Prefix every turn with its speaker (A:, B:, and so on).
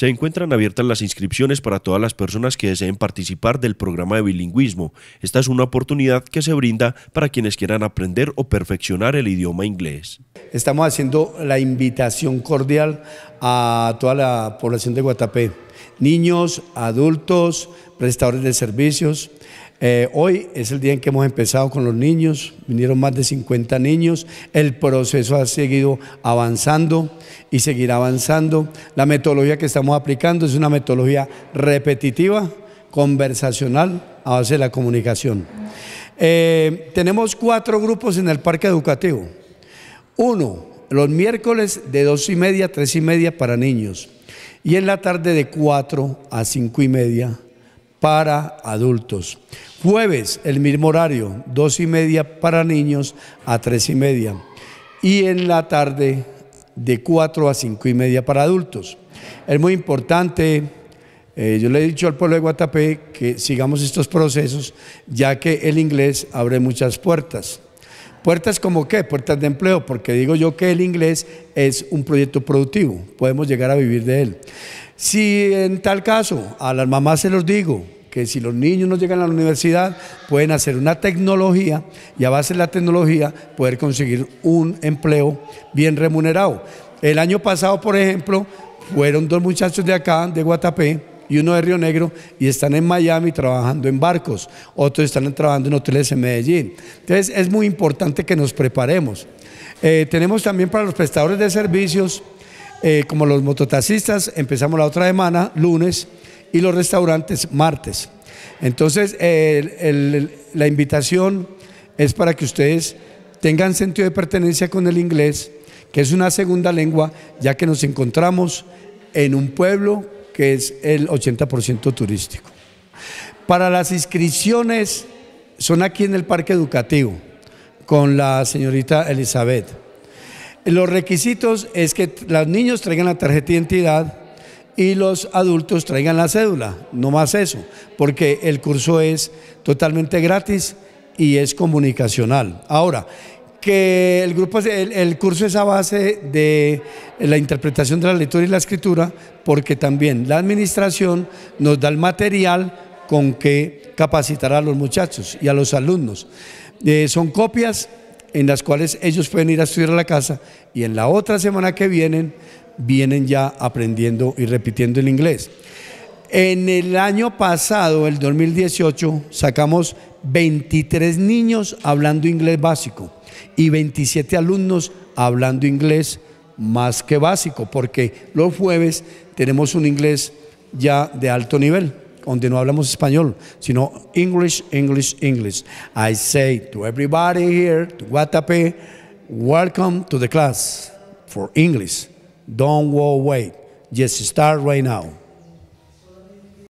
A: Se encuentran abiertas las inscripciones para todas las personas que deseen participar del programa de bilingüismo. Esta es una oportunidad que se brinda para quienes quieran aprender o perfeccionar el idioma inglés. Estamos haciendo la invitación cordial a toda la población de Guatapé niños, adultos, prestadores de servicios. Eh, hoy es el día en que hemos empezado con los niños, vinieron más de 50 niños, el proceso ha seguido avanzando y seguirá avanzando. La metodología que estamos aplicando es una metodología repetitiva, conversacional, a base de la comunicación. Eh, tenemos cuatro grupos en el parque educativo. Uno, los miércoles de dos y media, tres y media para niños y en la tarde de 4 a 5 y media para adultos. Jueves, el mismo horario, 2 y media para niños a 3 y media. Y en la tarde de 4 a 5 y media para adultos. Es muy importante, eh, yo le he dicho al pueblo de Guatapé que sigamos estos procesos, ya que el inglés abre muchas puertas. Puertas como qué? Puertas de empleo, porque digo yo que el inglés es un proyecto productivo, podemos llegar a vivir de él. Si en tal caso, a las mamás se los digo, que si los niños no llegan a la universidad, pueden hacer una tecnología y a base de la tecnología poder conseguir un empleo bien remunerado. El año pasado, por ejemplo, fueron dos muchachos de acá, de Guatapé, y uno de Río Negro y están en Miami trabajando en barcos, otros están trabajando en hoteles en Medellín. Entonces es muy importante que nos preparemos. Eh, tenemos también para los prestadores de servicios, eh, como los mototaxistas, empezamos la otra semana, lunes, y los restaurantes, martes. Entonces, la invitación es para que ustedes tengan sentido de pertenencia con el inglés, que es una segunda lengua, ya que nos encontramos en un pueblo que es el 80% turístico. Para las inscripciones son aquí en el Parque Educativo, con la señorita Elizabeth. Los requisitos es que los niños traigan la tarjeta de identidad y los adultos traigan la cédula, no más eso, porque el curso es totalmente gratis y es comunicacional. Ahora, que el, grupo, el, curso es a base de la interpretación de la lectura y la escritura, porque también la administración nos da el material con que capacitar a los muchachos y a los alumnos. Eh, son copias en las cuales ellos pueden ir a estudiar a la casa y en la otra semana que vienen, vienen ya aprendiendo y repitiendo el inglés. En el año pasado, el 2018, sacamos 23 niños hablando inglés básico y 27 alumnos hablando inglés más que básico, porque los jueves tenemos un inglés ya de alto nivel, donde no hablamos español, sino English, English, English. I say to everybody here, to Guatape welcome to the class for English. Don't go away. Just start right now.